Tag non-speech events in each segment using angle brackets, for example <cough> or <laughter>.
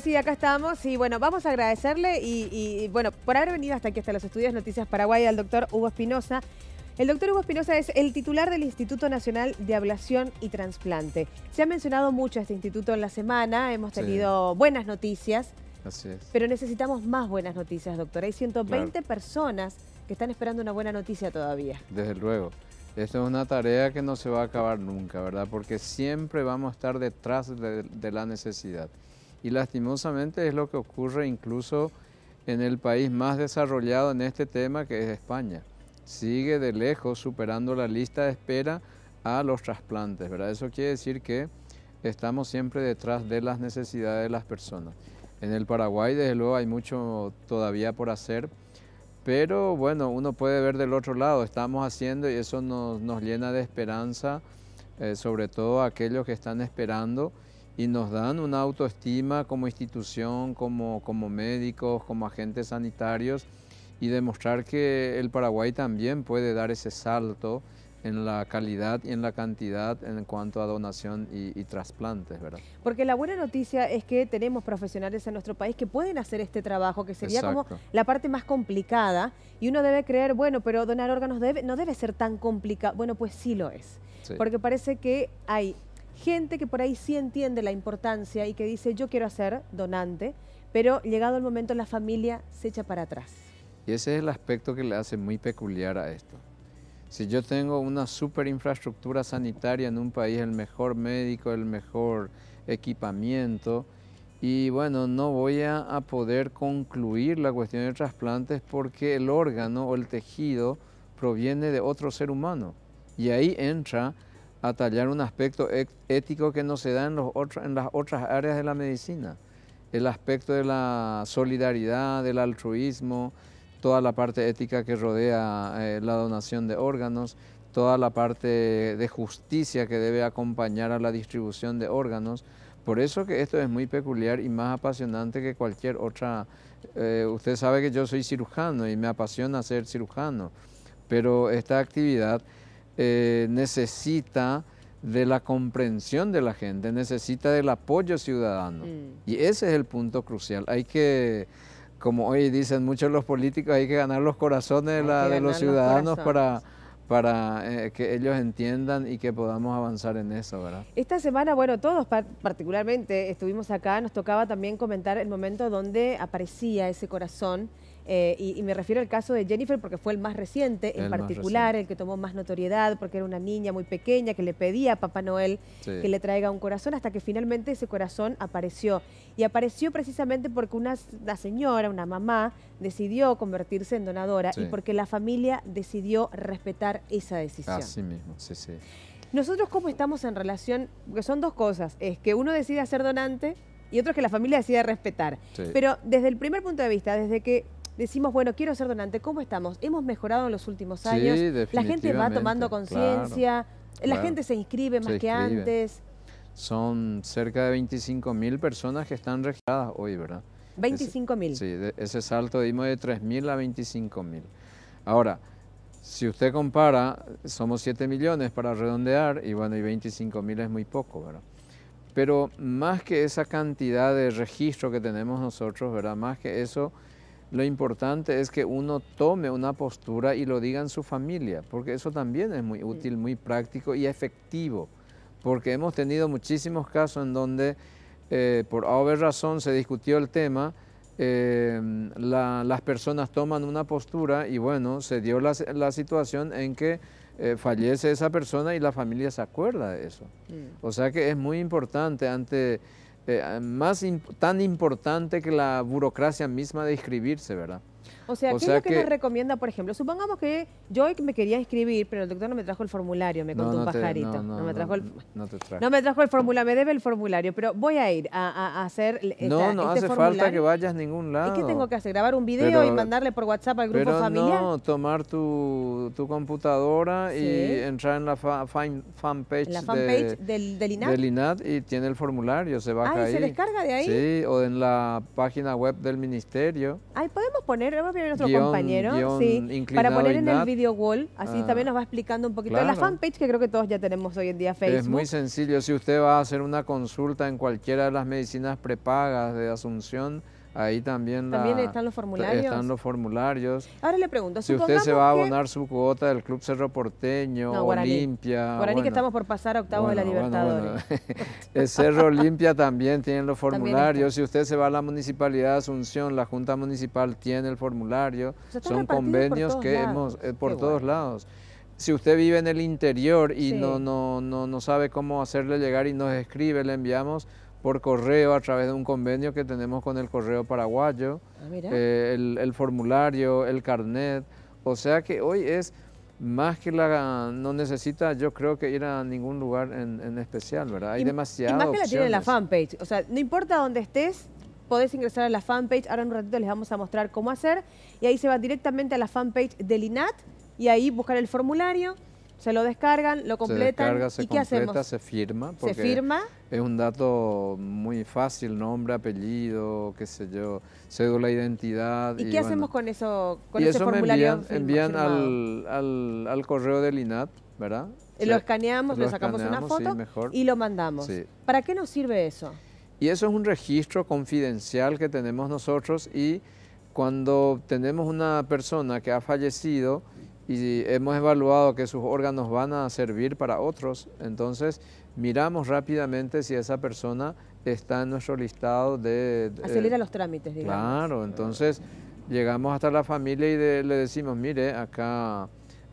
sí, acá estamos y bueno, vamos a agradecerle y, bueno, por haber venido hasta aquí, hasta los estudios Noticias Paraguay, al doctor Hugo Espinosa. El doctor Hugo Espinosa es el titular del Instituto Nacional de Ablación y Transplante. Se ha mencionado mucho este instituto en la semana, hemos tenido buenas noticias. Así es. Pero necesitamos más buenas noticias, doctor. Hay 120 personas que están esperando una buena noticia todavía. Desde luego. esta es una tarea que no se va a acabar nunca, ¿verdad? Porque siempre vamos a estar detrás de la necesidad. Y lastimosamente es lo que ocurre incluso en el país más desarrollado en este tema que es España. Sigue de lejos superando la lista de espera a los trasplantes, ¿verdad? Eso quiere decir que estamos siempre detrás de las necesidades de las personas. En el Paraguay, desde luego, hay mucho todavía por hacer, pero bueno, uno puede ver del otro lado, estamos haciendo y eso nos, llena de esperanza, eh, sobre todo a aquellos que están esperando y nos dan una autoestima como institución, como, como médicos, como agentes sanitarios y demostrar que el Paraguay también puede dar ese salto en la calidad y en la cantidad en cuanto a donación y, trasplantes, ¿verdad? Porque la buena noticia es que tenemos profesionales en nuestro país que pueden hacer este trabajo, que sería como la parte más complicada, y uno debe creer, bueno, pero donar órganos debe, no debe ser tan complicado. Bueno, pues sí lo es, porque parece que hay gente que por ahí sí entiende la importancia y que dice yo quiero ser donante, pero llegado el momento la familia se echa para atrás. Y ese es el aspecto que le hace muy peculiar a esto. Si yo tengo una super infraestructura sanitaria en un país, el mejor médico, el mejor equipamiento, y bueno, no voy a, a poder concluir la cuestión de trasplantes porque el órgano o el tejido proviene de otro ser humano. Y ahí entra a tallar un aspecto ético que no se da en, los otros en las otras áreas de la medicina. El aspecto de la solidaridad, del altruismo, toda la parte ética que rodea eh, la donación de órganos, toda la parte de justicia que debe acompañar a la distribución de órganos. Por eso que esto es muy peculiar y más apasionante que cualquier otra. Eh, usted sabe que yo soy cirujano y me apasiona ser cirujano, pero esta actividad eh, necesita de la comprensión de la gente, necesita del apoyo ciudadano. Mm. Y ese es el punto crucial. Hay que, como hoy dicen muchos los políticos, hay que ganar los corazones de, los ciudadanos para para eh, que ellos entiendan y que podamos avanzar en eso, ¿verdad? Esta semana, bueno, todos particularmente estuvimos acá, nos tocaba también comentar el momento donde aparecía ese corazón eh, y, me refiero al caso de Jennifer porque fue el más reciente, en particular, el que tomó más notoriedad porque era una niña muy pequeña que le pedía a Papá Noel que le traiga un corazón hasta que finalmente ese corazón apareció. Y apareció precisamente porque una, señora, una mamá, decidió convertirse en donadora y porque la familia decidió respetar esa decisión. Así mismo, sí, sí. Nosotros cómo estamos en relación, porque son dos cosas, es que uno decide ser donante y otro es que la familia decide respetar. Pero desde el primer punto de vista, desde que decimos, bueno, quiero ser donante, ¿cómo estamos? Hemos mejorado en los últimos años, la gente va tomando conciencia, la gente se inscribe más que antes. Son cerca de 25 mil personas que están registradas hoy, ¿verdad? 25.000 Sí, ese salto dimos de 3.000 mil a 25.000 Ahora, si usted compara, somos 7 millones para redondear y bueno, y 25.000 es muy poco, ¿verdad? Pero más que esa cantidad de registro que tenemos nosotros, ¿verdad? Más que eso, lo importante es que uno tome una postura y lo diga en su familia, porque eso también es muy útil, muy práctico y efectivo, porque hemos tenido muchísimos casos en donde eh, por haber razón se discutió el tema, eh, las personas toman una postura y bueno, se dio la, situación en que eh, fallece esa persona y la familia se acuerda de eso. O sea que es muy importante ante eh, más tan importante que la burocracia misma de inscribirse, ¿verdad? O sea, ¿qué es lo que, nos recomienda, por ejemplo? Supongamos que yo hoy me quería escribir, pero el doctor no me trajo el formulario, me contó un pajarito. no, me trajo el, te no me trajo el formulario, me debe el formulario, pero voy a ir a, a, hacer No, no este hace falta que vayas a ningún lado. ¿Y qué tengo que hacer? ¿Grabar un video y mandarle por WhatsApp al grupo pero familiar? no, tomar tu, computadora y entrar en la fan, fanpage, la fanpage del, INAD del, y tiene el formulario, se baja ah, ahí. ¿y se descarga de ahí? Sí, o en la página web del ministerio. Ahí podemos poner, nuestro compañero, para poner en el video wall, así también nos va ah, explicando un poquito de la fanpage que creo que todos ya tenemos hoy en día Facebook. Es muy sencillo, si usted va a hacer una consulta en cualquiera de las medicinas prepagas de Asunción, Ahí también, están los formularios. Están los formularios. Ahora le pregunto, si usted se va a abonar su cuota del Club Cerro Porteño, Olimpia. Por que estamos por pasar a octavo de la Libertadores. el <laughs> Cerro Olimpia también tiene los <laughs> formularios. Si usted se va a la Municipalidad de Asunción, la Junta Municipal tiene el formulario. Son convenios que hemos, eh, por todos lados si usted vive en el interior y no, no, no sabe cómo hacerle llegar y nos escribe, le enviamos por correo a través de un convenio que tenemos con el correo paraguayo, ah, eh, el, formulario, el carnet. O sea que hoy es más que la... no necesita yo creo que ir a ningún lugar en, especial, ¿verdad? Hay demasiado. y más que la tiene la fanpage, o sea, no importa dónde estés, podés ingresar a la fanpage, ahora en un ratito les vamos a mostrar cómo hacer, y ahí se va directamente a la fanpage del INAT, y ahí buscar el formulario, se lo descargan, lo completan. Se descarga, se ¿Y completa, qué hacemos? se firma. ¿Se firma? Es un dato muy fácil, nombre, apellido, qué sé yo, cédula, identidad. ¿Y, qué hacemos con eso, con ese formulario? envían, al, al, correo del INAP, ¿verdad? Eh, lo escaneamos, lo le sacamos una foto y lo mandamos. ¿Para qué nos sirve eso? Y eso es un registro confidencial que tenemos nosotros y cuando tenemos una persona que ha fallecido, y hemos evaluado que sus órganos van a servir para otros, entonces miramos rápidamente si esa persona está en nuestro listado de... de Acelera los trámites, digamos. Claro, entonces llegamos hasta la familia y le decimos, mire, acá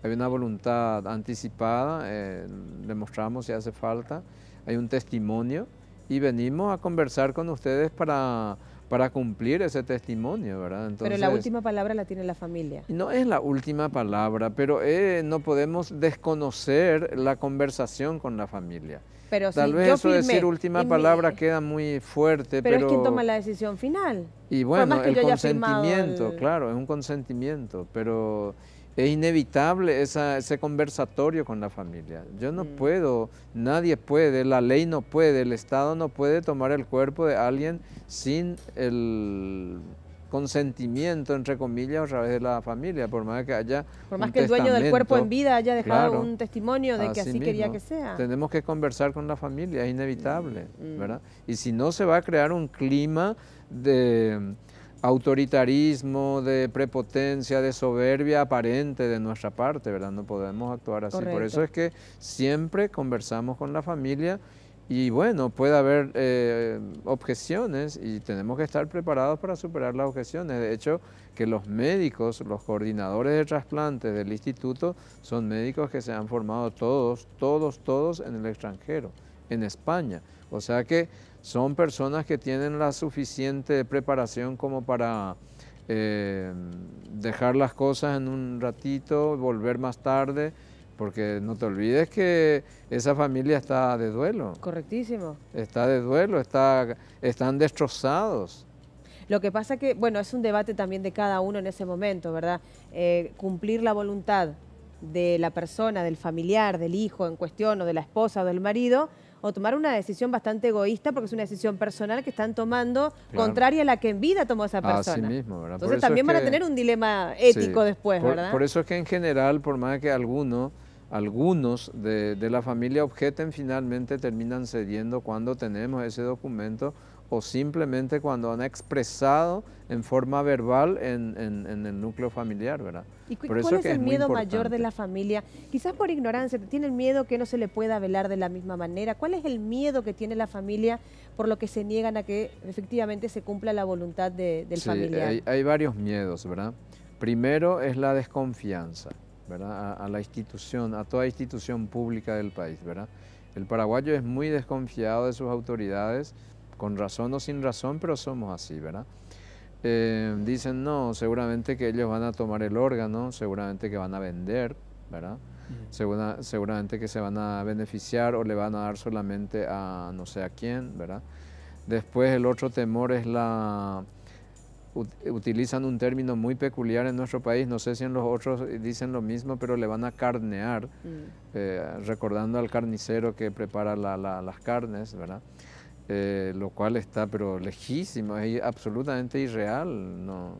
hay una voluntad anticipada, eh, le mostramos si hace falta, hay un testimonio y venimos a conversar con ustedes para para cumplir ese testimonio, ¿verdad? pero la última palabra la tiene la familia. No es la última palabra, pero eh, no podemos desconocer la conversación con la familia. Pero Tal vez eso decir última palabra queda muy fuerte, pero... Pero es quien toma la decisión final. Y bueno, el consentimiento, claro, es un consentimiento, pero es inevitable ese conversatorio con la familia. Yo no mm. puedo, nadie puede, la ley no puede, el Estado no puede tomar el cuerpo de alguien sin el consentimiento, entre comillas, a través de la familia, por más que haya Por más que el dueño del cuerpo en vida haya dejado un testimonio de que así quería que sea. Tenemos que conversar con la familia, es inevitable, mm, mm. ¿verdad? Y si no, se va a crear un clima de autoritarismo, de prepotencia, de soberbia aparente de nuestra parte, ¿verdad? No podemos actuar así. Por eso es que siempre conversamos con la familia y bueno, puede haber eh, objeciones y tenemos que estar preparados para superar las objeciones. De hecho, que los médicos, los coordinadores de trasplantes del instituto, son médicos que se han formado todos, todos, todos en el extranjero, en España. O sea que son personas que tienen la suficiente preparación como para eh, dejar las cosas en un ratito, volver más tarde, porque no te olvides que esa familia está de duelo. Correctísimo. Está de duelo, está, están destrozados. Lo que pasa que, bueno, es un debate también de cada uno en ese momento, ¿verdad? Eh, cumplir la voluntad de la persona, del familiar, del hijo en cuestión, o de la esposa o del marido, o tomar una decisión bastante egoísta porque es una decisión personal que están tomando contraria a la que en vida tomó esa persona. Entonces también van a tener un dilema ético después, por, ¿verdad? Por eso es que en general, por más que alguno, algunos de, de la familia objeten, finalmente terminan cediendo cuando tenemos ese documento o simplemente cuando han expresado en forma verbal en, el núcleo familiar, ¿verdad? ¿Y por cuál es, el miedo mayor de la familia? Quizás por ignorancia, ¿tienen miedo que no se le pueda velar de la misma manera. ¿Cuál es el miedo que tiene la familia por lo que se niegan a que efectivamente se cumpla la voluntad del familiar? Hay, hay varios miedos, ¿verdad? Primero es la desconfianza, ¿verdad? A, a, la institución, a toda institución pública del país, ¿verdad? El paraguayo es muy desconfiado de sus autoridades, con razón o sin razón, pero somos así, ¿verdad? Eh, dicen, no, seguramente que ellos van a tomar el órgano, seguramente que van a vender, ¿verdad? seguramente que se van a beneficiar o le van a dar solamente a no sé a quién, ¿verdad? Después el otro temor es la... Utilizan un término muy peculiar en nuestro país, no sé si en los otros dicen lo mismo, pero le van a carnear, mm. eh, recordando al carnicero que prepara las carnes, ¿verdad? Eh, lo cual está pero lejísimo, es absolutamente irreal. ¿no?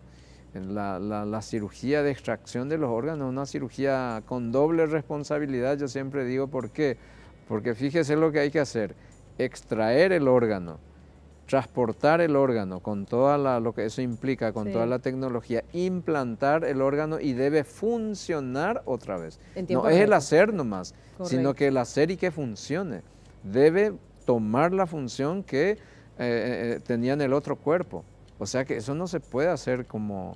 La, la, cirugía de extracción de los órganos, una cirugía con doble responsabilidad, yo siempre digo, ¿por qué? Porque fíjese lo que hay que hacer, extraer el órgano, transportar el órgano con toda la, lo que eso implica, con toda la tecnología, implantar el órgano y debe funcionar otra vez. No es el hacer nomás, sino que el hacer y que funcione. Debe tomar la función que eh, eh, eh, tenían tenía el otro cuerpo. O sea que eso no se puede hacer como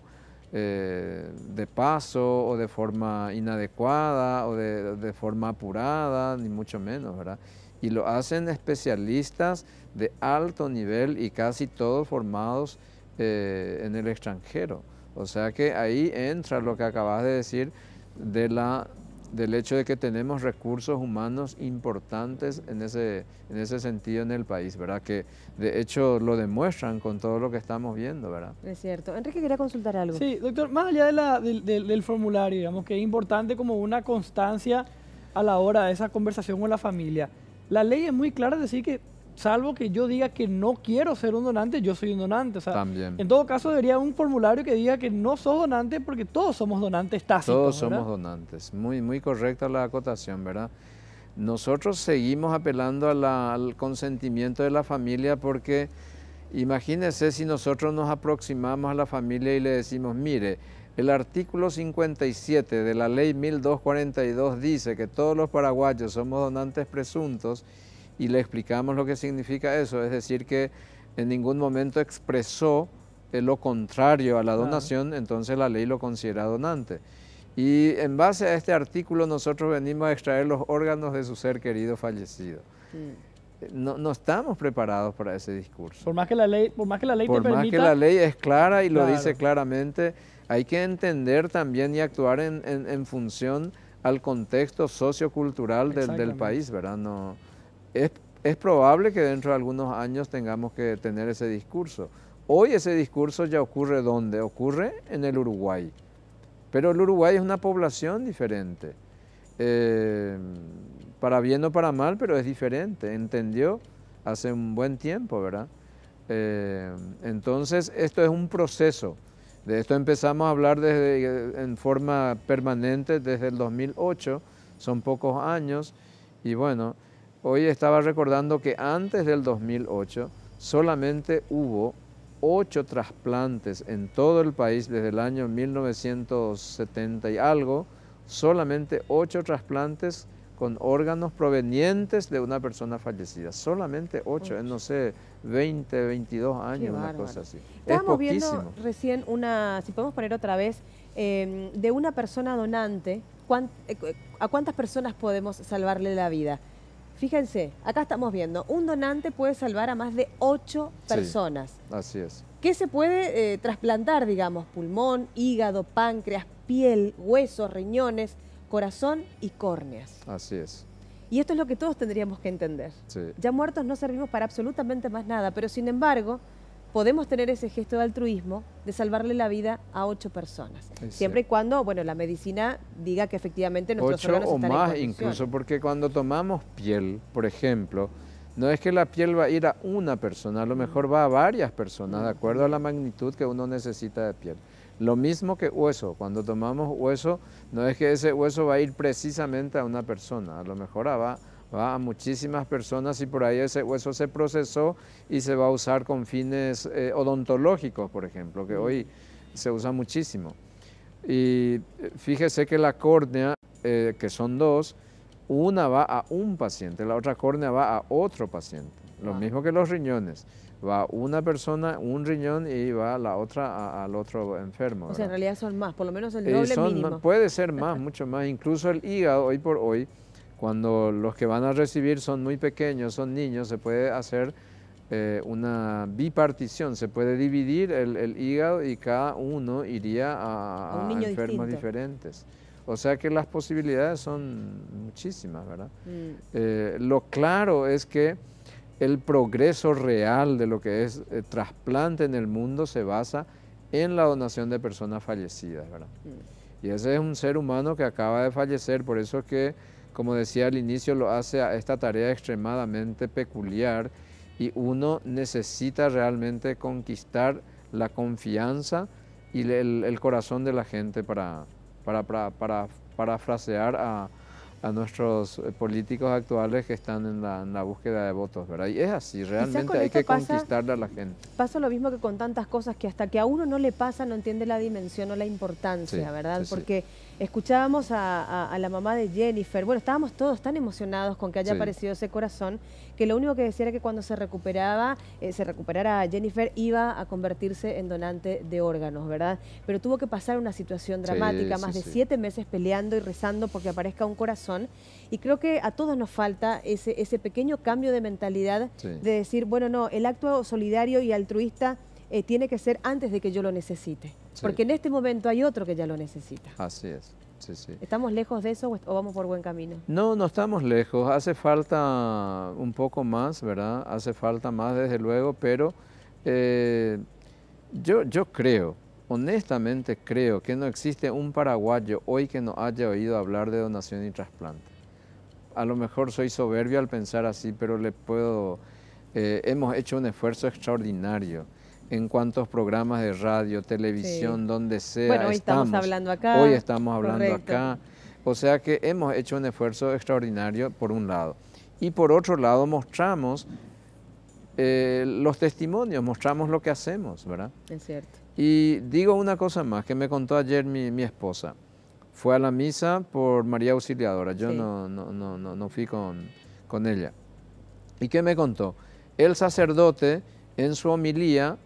de paso o de forma inadecuada o de, forma apurada, ni mucho menos, ¿verdad? Y lo hacen especialistas de alto nivel y casi todos formados en el extranjero. O sea que ahí entra lo que acabas de decir de la del hecho de que tenemos recursos humanos importantes en ese, en ese sentido en el país, ¿verdad? Que de hecho lo demuestran con todo lo que estamos viendo, ¿verdad? Es cierto. Enrique quería consultar algo. Sí, doctor, más allá de la, del formulario, digamos que es importante como una constancia a la hora de esa conversación con la familia. La ley es muy clara, de decir que salvo que yo diga que no quiero ser un donante, yo soy un donante. En todo caso, debería un formulario que diga que no sos donante porque todos somos donantes tácitos. Todos somos donantes. Muy, muy correcta la acotación, ¿verdad? Nosotros seguimos apelando al consentimiento de la familia porque imagínese si nosotros nos aproximamos a la familia y le decimos, mire, el artículo 57 de la ley 1242 dice que todos los paraguayos somos donantes presuntos y le explicamos lo que significa eso, es decir, que en ningún momento expresó eh, lo contrario a la donación, entonces la ley lo considera donante. Y en base a este artículo nosotros venimos a extraer los órganos de su ser querido fallecido. Mm. Eh, no, estamos preparados para ese discurso. Por más que la ley, por más que la ley que la ley es clara y lo dice claramente, hay que entender también y actuar en, función al contexto sociocultural del, del país, ¿verdad? No, es, probable que dentro de algunos años tengamos que tener ese discurso. Hoy ese discurso ya ocurre ¿dónde? Ocurre en el Uruguay. Pero el Uruguay es una población diferente. Eh, para bien o para mal, pero es diferente. Entendió hace un buen tiempo, ¿verdad? Eh, entonces, esto es un proceso. De esto empezamos a hablar eh, en forma permanente desde el 2008, son pocos años, y bueno, Hoy estaba recordando que antes del 2008 solamente hubo ocho trasplantes en todo el país desde el año 1970 y algo, solamente ocho trasplantes con órganos provenientes de una persona fallecida. Solamente ocho. en no sé, 20, 22 años, una cosa así. Estábamos viendo recién una, si podemos poner otra vez, em, de una persona donante, eh, ¿a cuántas personas podemos salvarle la vida? Fíjense, acá estamos viendo, un donante puede salvar a más de ocho personas. así es. ¿Qué se puede eh, trasplantar, digamos? Pulmón, hígado, páncreas, piel, huesos, riñones, corazón y córneas. Así es. Y esto es lo que todos tendríamos que entender. Ya muertos no servimos para absolutamente más nada, pero sin embargo, podemos tener ese gesto de altruismo de salvarle la vida a ocho personas. Siempre y cuando, bueno, la medicina diga que efectivamente nuestros ocho o más incluso, porque cuando tomamos piel, por ejemplo, no es que la piel va a ir a una persona, a lo mejor va a varias personas, de acuerdo a la magnitud que uno necesita de piel. Lo mismo que hueso, cuando tomamos hueso, no es que ese hueso va a ir precisamente a una persona, a lo mejor va a. ¿va? Ah, a muchísimas personas y por ahí ese hueso se procesó y se va a usar con fines eh, odontológicos, por ejemplo, que hoy se usa muchísimo. Y eh, fíjese que la córnea, eh, que son dos, una va a un paciente, la otra córnea va a otro paciente. Lo mismo que los riñones. Va una persona, un riñón y va la otra al otro enfermo. O sea, en realidad son más, por lo menos el doble Puede ser <laughs> más, mucho más. Incluso el hígado, hoy por hoy, cuando los que van a recibir son muy pequeños, son niños, se puede hacer eh, una bipartición, se puede dividir el, hígado y cada uno iría a, enfermos diferentes. O sea que las posibilidades son muchísimas, ¿verdad? Mm. Eh, lo claro es que el progreso real de lo que es eh, trasplante en el mundo se basa en la donación de personas fallecidas, ¿verdad? Mm. Y ese es un ser humano que acaba de fallecer, por eso es que como decía al inicio, lo hace a esta tarea extremadamente peculiar y uno necesita realmente conquistar la confianza y el, corazón de la gente para, para, para, para, frasear a, nuestros eh, políticos actuales que están en la, búsqueda de votos, ¿verdad? Y es así, realmente hay que conquistarle a la gente. Pasa lo mismo que con tantas cosas que hasta que a uno no le pasa no entiende la dimensión o la importancia, ¿verdad? Porque Escuchábamos a, la mamá de Jennifer, bueno, estábamos todos tan emocionados con que haya aparecido ese corazón, que lo único que decía era que cuando se recuperaba, eh, se recuperara Jennifer, iba a convertirse en donante de órganos, ¿verdad? Pero tuvo que pasar una situación dramática, más de siete meses peleando y rezando porque aparezca un corazón, y creo que a todos nos falta ese, pequeño cambio de mentalidad de decir, bueno, no, el acto solidario y altruista eh, tiene que ser antes de que yo lo necesite. Porque en este momento hay otro que ya lo necesita. Así es. ¿Estamos lejos de eso o vamos por buen camino? No, no estamos lejos. Hace falta un poco más, ¿verdad? Hace falta más, desde luego, pero eh, yo, yo creo, honestamente creo que no existe un paraguayo hoy que no haya oído hablar de donación y trasplante. A lo mejor soy soberbio al pensar así, pero le puedo... Eh, hemos hecho un esfuerzo extraordinario en cuántos programas de radio, televisión, donde sea. Bueno, hoy estamos. hablando acá. Hoy estamos hablando acá. O sea que hemos hecho un esfuerzo extraordinario por un lado. Y por otro lado mostramos eh, los testimonios, mostramos lo que hacemos, ¿verdad? Es cierto. Y digo una cosa más que me contó ayer mi, esposa. Fue a la misa por María Auxiliadora, yo no, no, no, fui con, con ella. ¿Y qué me contó? El sacerdote en su homilía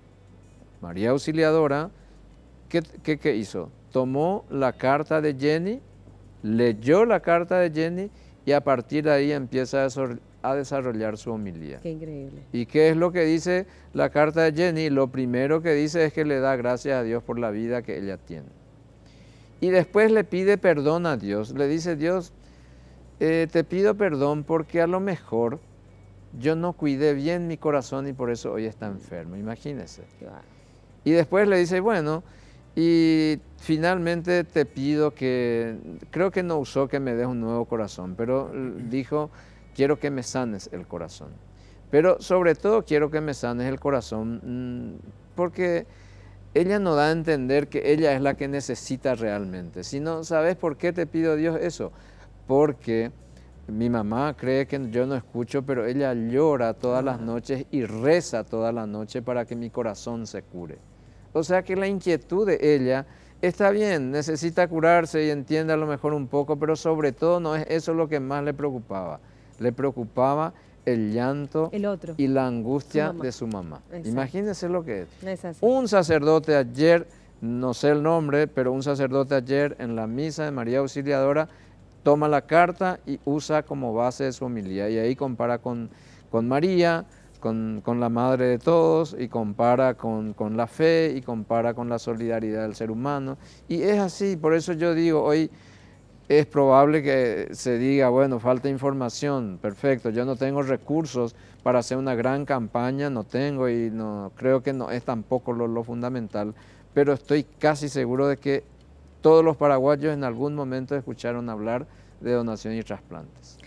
María Auxiliadora, ¿qué, hizo? Tomó la carta de Jenny, leyó la carta de Jenny y a partir de ahí empieza a desarrollar su homilía. Qué increíble. ¿Y qué es lo que dice la carta de Jenny? Lo primero que dice es que le da gracias a Dios por la vida que ella tiene. Y después le pide perdón a Dios. Le dice, Dios, eh, te pido perdón porque a lo mejor yo no cuidé bien mi corazón y por eso hoy está enfermo. Imagínese. Y después le dice, bueno, y finalmente te pido que, creo que no usó que me des un nuevo corazón, pero dijo, quiero que me sanes el corazón. Pero sobre todo quiero que me sanes el corazón mm, porque ella no da a entender que ella es la que necesita realmente. Si no, ¿sabes por qué te pido a Dios eso? Porque mi mamá cree que yo no escucho, pero ella llora todas las ah. noches y reza toda la noche para que mi corazón se cure. O sea que la inquietud de ella está bien, necesita curarse y entiende a lo mejor un poco, pero sobre todo no es eso lo que más le preocupaba. Le preocupaba el llanto y la angustia de su mamá. Imagínense lo que es. un sacerdote ayer, no sé el nombre, pero un sacerdote ayer en la misa de María Auxiliadora toma la carta y usa como base de su homilía y ahí compara con, con María, con, la madre de todos y compara con, la fe y compara con la solidaridad del ser humano. Y es así, por eso yo digo, hoy es probable que se diga, bueno, falta información, perfecto, yo no tengo recursos para hacer una gran campaña, no tengo y no creo que no es tampoco lo, lo fundamental, pero estoy casi seguro de que todos los paraguayos en algún momento escucharon hablar de donación y trasplantes.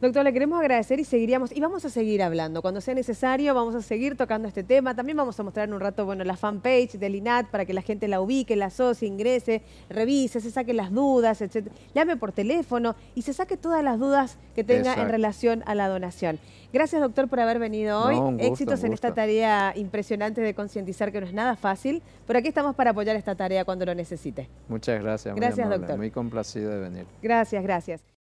Doctor, le queremos agradecer y seguiríamos, y vamos a seguir hablando. Cuando sea necesario, vamos a seguir tocando este tema. También vamos a mostrar en un rato, bueno, la fanpage del INAT para que la gente la ubique, la asocie, ingrese, revise, se saque las dudas, etc. Llame por teléfono y se saque todas las dudas que tenga en relación a la donación. Gracias, doctor, por haber venido hoy. Éxitos en esta tarea impresionante de concientizar que no es nada fácil, pero aquí estamos para apoyar esta tarea cuando lo necesite. Muchas gracias. Gracias, doctor. Muy complacido de venir. Gracias, gracias.